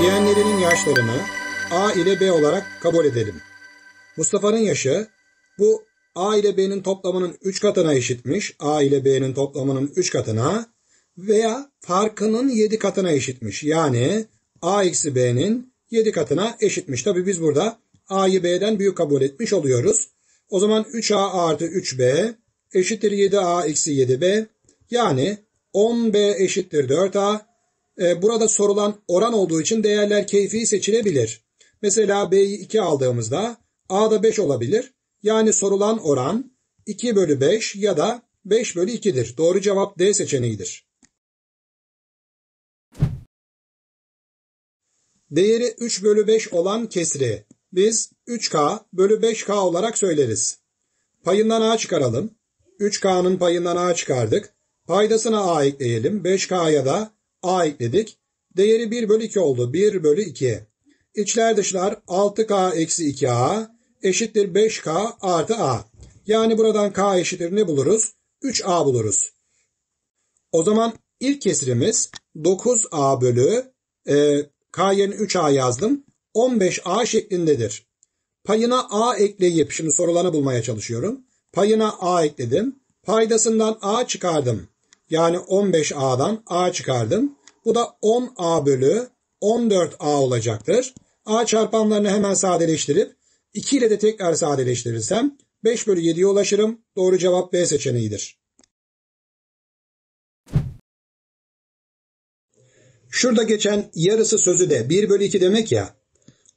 Diyenlerinin yaşlarını A ile B olarak kabul edelim. Mustafa'nın yaşı bu A ile B'nin toplamının 3 katına eşitmiş. A ile B'nin toplamının 3 katına veya farkının 7 katına eşitmiş. Yani A eksi B'nin 7 katına eşitmiş. Tabi biz burada A'yı B'den büyük kabul etmiş oluyoruz. O zaman 3A artı 3B eşittir 7A eksi 7B. Yani 10B eşittir 4A e, burada sorulan oran olduğu için değerler keyfi seçilebilir. Mesela B'yi 2 aldığımızda A da 5 olabilir. Yani sorulan oran 2 bölü 5 ya da 5 bölü 2'dir. Doğru cevap D seçeneğidir. Değeri 3 bölü 5 olan kesri biz 3K bölü 5K olarak söyleriz. Payından A çıkaralım. 3K'nın payından A çıkardık. Paydasına A ekleyelim. 5K'ya da A ekledik. Değeri 1 bölü 2 oldu. 1 bölü 2. İçler dışlar 6K eksi 2A eşittir 5K artı A. Yani buradan K eşittir ne buluruz? 3A buluruz. O zaman ilk kesirimiz 9A bölü e, K yerine 3A yazdım. 15A şeklindedir. Payına A ekleyip şimdi sorulanı bulmaya çalışıyorum. Payına A ekledim. Paydasından A çıkardım yani 15A'dan A çıkardım. Bu da 10A bölü 14A olacaktır. A çarpanlarını hemen sadeleştirip 2 ile de tekrar sadeleştirirsem 5 bölü 7'ye ulaşırım. Doğru cevap B seçeneğidir. Şurada geçen yarısı sözü de 1 bölü 2 demek ya.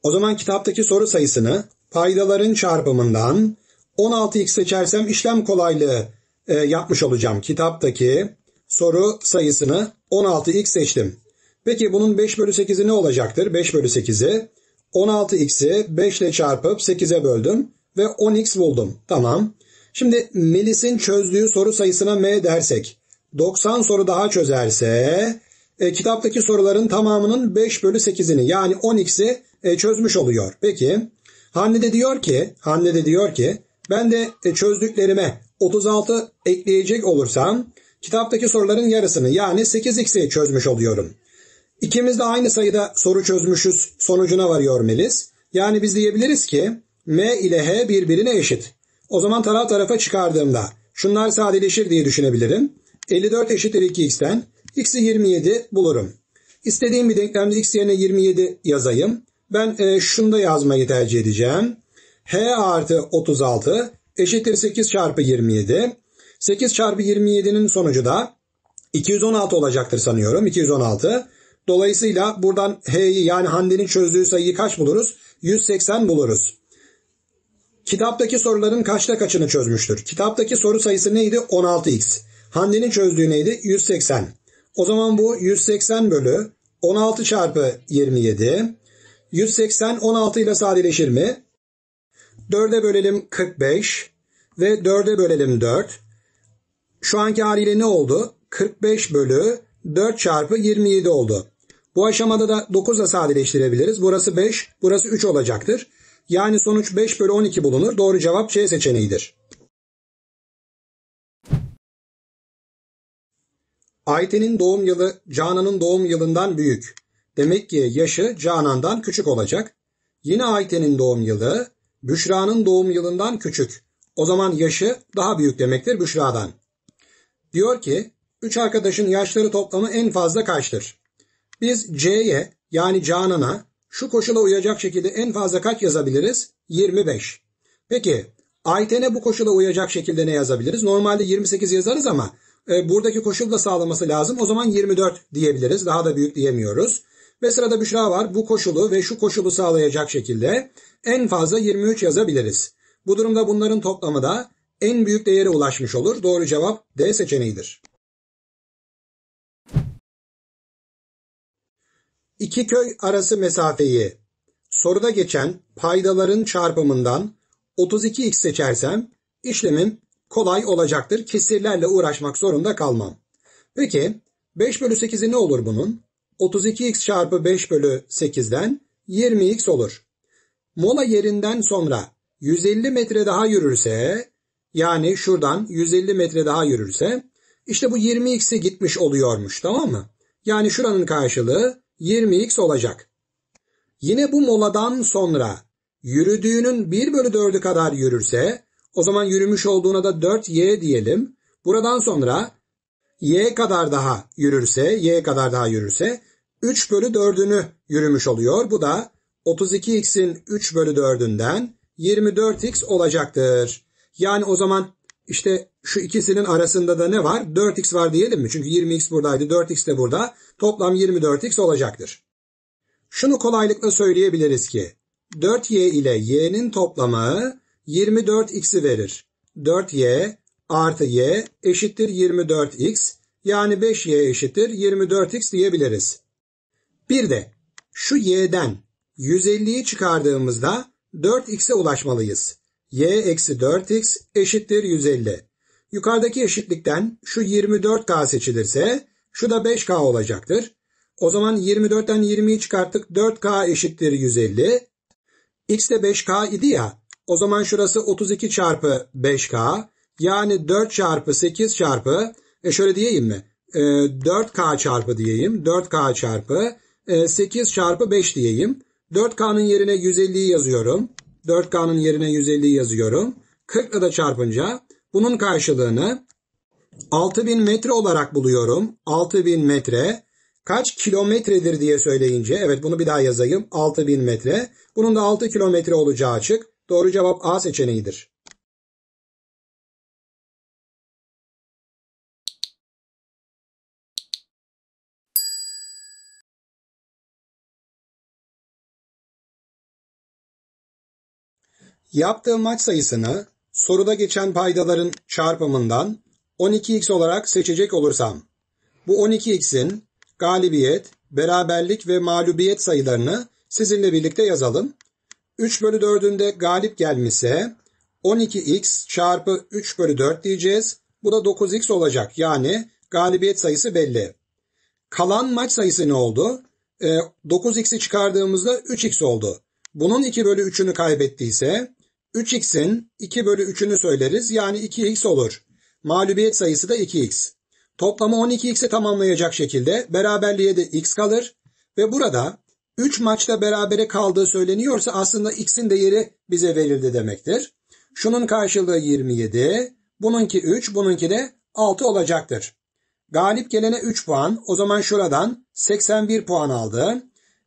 O zaman kitaptaki soru sayısını paydaların çarpımından 16x seçersem işlem kolaylığı e, yapmış olacağım. Kitaptaki soru sayısını 16x seçtim. Peki bunun 5 bölü 8'i ne olacaktır? 5 bölü 8'i 16x'i 5 ile çarpıp 8'e böldüm ve 10x buldum. Tamam. Şimdi Melis'in çözdüğü soru sayısına m dersek 90 soru daha çözerse e, kitaptaki soruların tamamının 5 bölü 8'ini yani 10x'i e, çözmüş oluyor. Peki Hanne de diyor ki Hanne de diyor ki ben de e, çözdüklerime 36 ekleyecek olursam kitaptaki soruların yarısını yani 8x'i çözmüş oluyorum. İkimiz de aynı sayıda soru çözmüşüz sonucuna varıyor Melis. Yani biz diyebiliriz ki M ile H birbirine eşit. O zaman taraf tarafa çıkardığımda şunlar sadeleşir diye düşünebilirim. 54 eşittir 2x'ten x'i 27 bulurum. İstediğim bir denklemde x yerine 27 yazayım. Ben e, şunu da yazmayı tercih edeceğim. H artı 36 eşittir 8 çarpı 27. 8 çarpı 27'nin sonucu da 216 olacaktır sanıyorum. 216. Dolayısıyla buradan H'yi yani Hande'nin çözdüğü sayıyı kaç buluruz? 180 buluruz. Kitaptaki soruların kaçta kaçını çözmüştür? Kitaptaki soru sayısı neydi? 16x. Hande'nin çözdüğü neydi? 180. O zaman bu 180 bölü 16 çarpı 27. 180 16 ile sadeleşir mi? 4'e bölelim 45 ve 4'e bölelim 4. Şu anki haliyle ne oldu? 45 bölü 4 çarpı 27 oldu. Bu aşamada da 9 ile sadeleştirebiliriz. Burası 5, burası 3 olacaktır. Yani sonuç 5 bölü 12 bulunur. Doğru cevap C seçeneğidir. Ayten'in doğum yılı Canan'ın doğum yılından büyük. Demek ki yaşı Canan'dan küçük olacak. Yine Ayten'in doğum yılı Büşra'nın doğum yılından küçük. O zaman yaşı daha büyük demektir Büşra'dan. Diyor ki üç arkadaşın yaşları toplamı en fazla kaçtır? Biz C'ye yani Canan'a şu koşula uyacak şekilde en fazla kaç yazabiliriz? 25. Peki Ayten'e bu koşula uyacak şekilde ne yazabiliriz? Normalde 28 yazarız ama e, buradaki koşul da sağlaması lazım. O zaman 24 diyebiliriz. Daha da büyük diyemiyoruz. Ve sırada Büşra var. Bu koşulu ve şu koşulu sağlayacak şekilde en fazla 23 yazabiliriz. Bu durumda bunların toplamı da en büyük değere ulaşmış olur. Doğru cevap D seçeneğidir. İki köy arası mesafeyi soruda geçen paydaların çarpımından 32x seçersem işlemim kolay olacaktır. Kesirlerle uğraşmak zorunda kalmam. Peki 5 bölü 8'i ne olur bunun? 32x çarpı 5 bölü 8'den 20x olur. Mola yerinden sonra 150 metre daha yürürse yani şuradan 150 metre daha yürürse işte bu 20x'e gitmiş oluyormuş tamam mı? Yani şuranın karşılığı 20x olacak. Yine bu moladan sonra yürüdüğünün 1 bölü 4'ü kadar yürürse o zaman yürümüş olduğuna da 4y diyelim. Buradan sonra y kadar daha yürürse, y kadar daha yürürse 3 bölü 4'ünü yürümüş oluyor. Bu da 32x'in 3 bölü 4'ünden 24x olacaktır. Yani o zaman işte şu ikisinin arasında da ne var? 4x var diyelim mi? Çünkü 20x buradaydı, 4x de burada. Toplam 24x olacaktır. Şunu kolaylıkla söyleyebiliriz ki 4y ile y'nin toplamı 24x'i verir. 4y artı y eşittir 24x yani 5y eşittir 24x diyebiliriz. Bir de şu y'den 150'yi çıkardığımızda 4x'e ulaşmalıyız y eksi 4x eşittir 150. Yukarıdaki eşitlikten şu 24k seçilirse şu da 5k olacaktır. O zaman 24'ten 20'yi çıkarttık 4k eşittir 150. x de 5k idi ya o zaman şurası 32 çarpı 5k yani 4 çarpı 8 çarpı e şöyle diyeyim mi? 4k e, çarpı diyeyim 4k çarpı 8 e, çarpı 5 diyeyim. 4k'nın yerine 150'yi yazıyorum. 4K'nın yerine 150 yazıyorum. 40 ile de çarpınca bunun karşılığını 6000 metre olarak buluyorum. 6000 metre kaç kilometredir diye söyleyince evet bunu bir daha yazayım. 6000 metre. Bunun da 6 kilometre olacağı açık. Doğru cevap A seçeneğidir. Yaptığı maç sayısını soruda geçen paydaların çarpımından 12x olarak seçecek olursam, bu 12x'in galibiyet, beraberlik ve mağlubiyet sayılarını sizinle birlikte yazalım. 3 bölü 4'ünde galip gelmişse 12x çarpı 3 bölü 4 diyeceğiz. Bu da 9x olacak yani galibiyet sayısı belli. Kalan maç sayısı ne oldu? E, ee, 9x'i çıkardığımızda 3x oldu. Bunun 2 bölü 3'ünü kaybettiyse 3x'in 2 bölü 3'ünü söyleriz. Yani 2x olur. Mağlubiyet sayısı da 2x. Toplamı 12x'i tamamlayacak şekilde beraberliğe de x kalır. Ve burada 3 maçta berabere kaldığı söyleniyorsa aslında x'in değeri bize verildi demektir. Şunun karşılığı 27, bununki 3, bununki de 6 olacaktır. Galip gelene 3 puan, o zaman şuradan 81 puan aldı.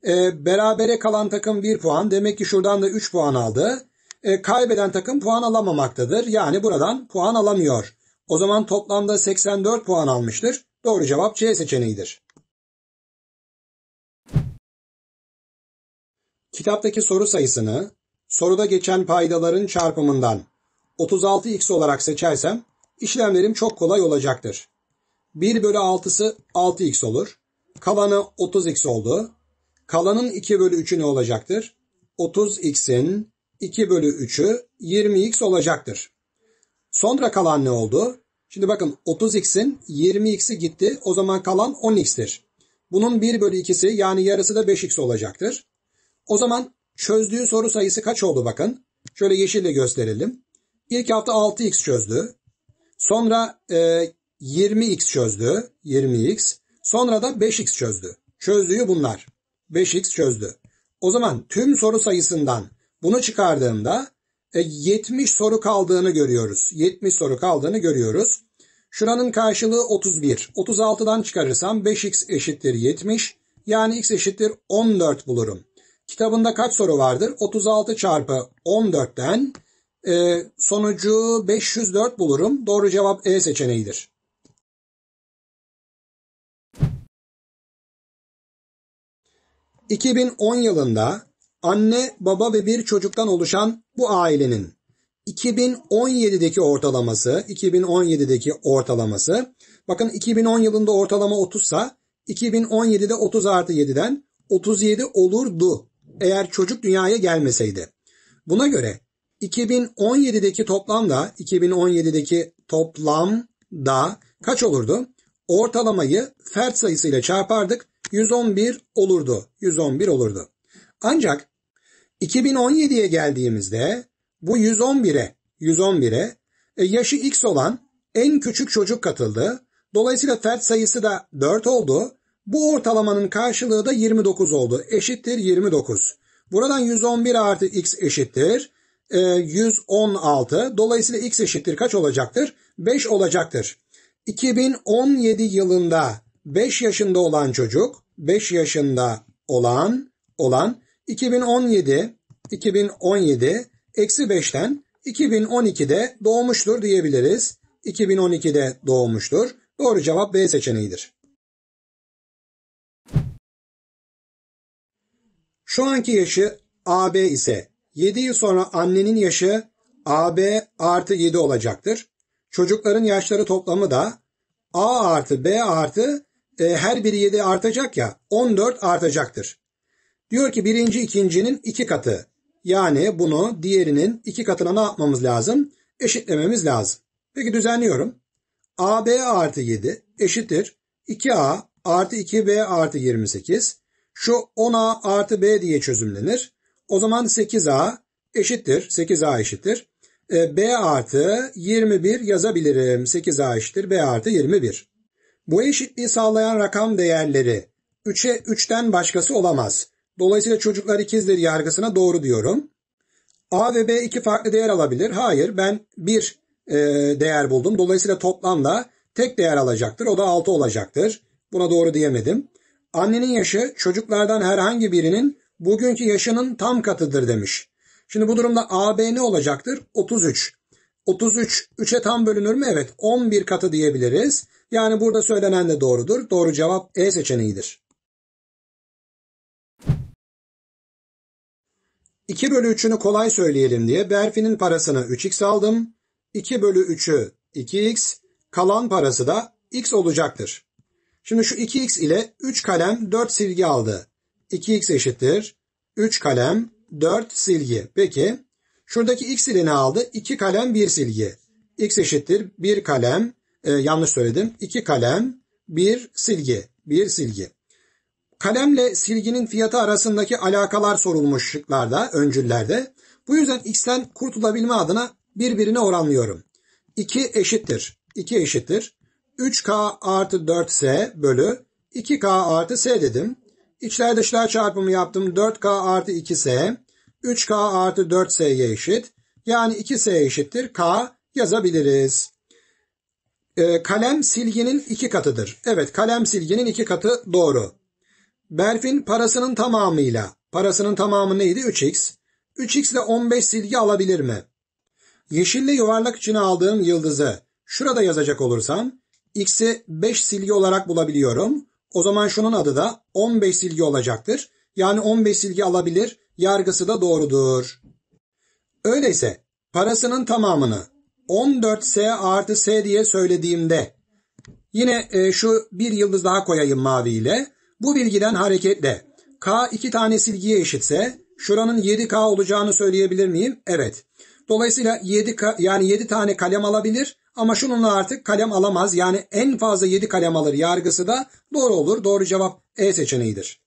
E, berabere kalan takım 1 puan, demek ki şuradan da 3 puan aldı e, kaybeden takım puan alamamaktadır. Yani buradan puan alamıyor. O zaman toplamda 84 puan almıştır. Doğru cevap C seçeneğidir. Kitaptaki soru sayısını soruda geçen paydaların çarpımından 36x olarak seçersem işlemlerim çok kolay olacaktır. 1 bölü 6'sı 6x olur. Kalanı 30x oldu. Kalanın 2 bölü 3'ü ne olacaktır? 30x'in 2 bölü 3'ü 20x olacaktır. Sonra kalan ne oldu? Şimdi bakın 30x'in 20x'i gitti. O zaman kalan 10x'tir. Bunun 1 bölü 2'si yani yarısı da 5x olacaktır. O zaman çözdüğü soru sayısı kaç oldu bakın. Şöyle yeşille gösterelim. İlk hafta 6x çözdü. Sonra e, 20x çözdü. 20x. Sonra da 5x çözdü. Çözdüğü bunlar. 5x çözdü. O zaman tüm soru sayısından bunu çıkardığımda 70 e, soru kaldığını görüyoruz. 70 soru kaldığını görüyoruz. Şuranın karşılığı 31. 36'dan çıkarırsam 5x eşittir 70. Yani x eşittir 14 bulurum. Kitabında kaç soru vardır? 36 çarpı 14'ten e, sonucu 504 bulurum. Doğru cevap E seçeneğidir. ...2010 yılında anne, baba ve bir çocuktan oluşan bu ailenin 2017'deki ortalaması, 2017'deki ortalaması bakın 2010 yılında ortalama 30 sa 2017'de 30 artı 7'den 37 olurdu eğer çocuk dünyaya gelmeseydi. Buna göre 2017'deki toplamda 2017'deki toplamda kaç olurdu? Ortalamayı fert sayısıyla çarpardık. 111 olurdu. 111 olurdu. Ancak 2017'ye geldiğimizde bu 111'e 111'e e, yaşı X olan en küçük çocuk katıldı. Dolayısıyla fert sayısı da 4 oldu. Bu ortalamanın karşılığı da 29 oldu. Eşittir 29. Buradan 111 artı x eşittir. 116. E, Dolayısıyla x eşittir kaç olacaktır? 5 olacaktır. 2017 yılında 5 yaşında olan çocuk, 5 yaşında olan olan 2017 2017 eksi 5'ten 2012'de doğmuştur diyebiliriz. 2012'de doğmuştur. Doğru cevap B seçeneğidir. Şu anki yaşı AB ise 7 yıl sonra annenin yaşı AB artı 7 olacaktır. Çocukların yaşları toplamı da A artı B artı e, her biri 7 artacak ya 14 artacaktır. Diyor ki birinci ikincinin iki katı. Yani bunu diğerinin iki katına ne yapmamız lazım? Eşitlememiz lazım. Peki düzenliyorum. AB artı 7 eşittir 2A artı 2B artı 28. Şu 10A artı B diye çözümlenir. O zaman 8A eşittir. 8A eşittir. E, B artı 21 yazabilirim. 8A eşittir. B artı 21. Bu eşitliği sağlayan rakam değerleri 3'e 3'ten başkası olamaz. Dolayısıyla çocuklar ikizdir yargısına doğru diyorum. A ve B iki farklı değer alabilir. Hayır ben bir e, değer buldum. Dolayısıyla toplamda tek değer alacaktır. O da 6 olacaktır. Buna doğru diyemedim. Annenin yaşı çocuklardan herhangi birinin bugünkü yaşının tam katıdır demiş. Şimdi bu durumda A B ne olacaktır? 33. 33 3'e tam bölünür mü? Evet 11 katı diyebiliriz. Yani burada söylenen de doğrudur. Doğru cevap E seçeneğidir. 2 bölü 3'ünü kolay söyleyelim diye Berfi'nin parasını 3x aldım. 2 bölü 3'ü 2x, kalan parası da x olacaktır. Şimdi şu 2x ile 3 kalem 4 silgi aldı. 2x eşittir 3 kalem 4 silgi. Peki şuradaki x ile ne aldı? 2 kalem 1 silgi. x eşittir 1 kalem e, yanlış söyledim. 2 kalem 1 silgi. 1 silgi. Kalemle silginin fiyatı arasındaki alakalar sorulmuş şıklarda, öncüllerde. Bu yüzden x'ten kurtulabilme adına birbirine oranlıyorum. 2 eşittir. 2 eşittir. 3k artı 4s bölü 2k artı s dedim. İçler dışlar çarpımı yaptım. 4k artı 2s 3k artı 4s'ye eşit. Yani 2s eşittir. k yazabiliriz. E, kalem silginin iki katıdır. Evet kalem silginin iki katı doğru. Berfin parasının tamamıyla, parasının tamamı neydi? 3x. 3x ile 15 silgi alabilir mi? Yeşille yuvarlak içine aldığım yıldızı şurada yazacak olursam x'i 5 silgi olarak bulabiliyorum. O zaman şunun adı da 15 silgi olacaktır. Yani 15 silgi alabilir yargısı da doğrudur. Öyleyse parasının tamamını 14S artı S diye söylediğimde yine e, şu bir yıldız daha koyayım mavi ile bu bilgiden hareketle K iki tane silgiye eşitse şuranın 7K olacağını söyleyebilir miyim? Evet. Dolayısıyla 7 yani 7 tane kalem alabilir ama şununla artık kalem alamaz. Yani en fazla 7 kalem alır yargısı da doğru olur. Doğru cevap E seçeneğidir.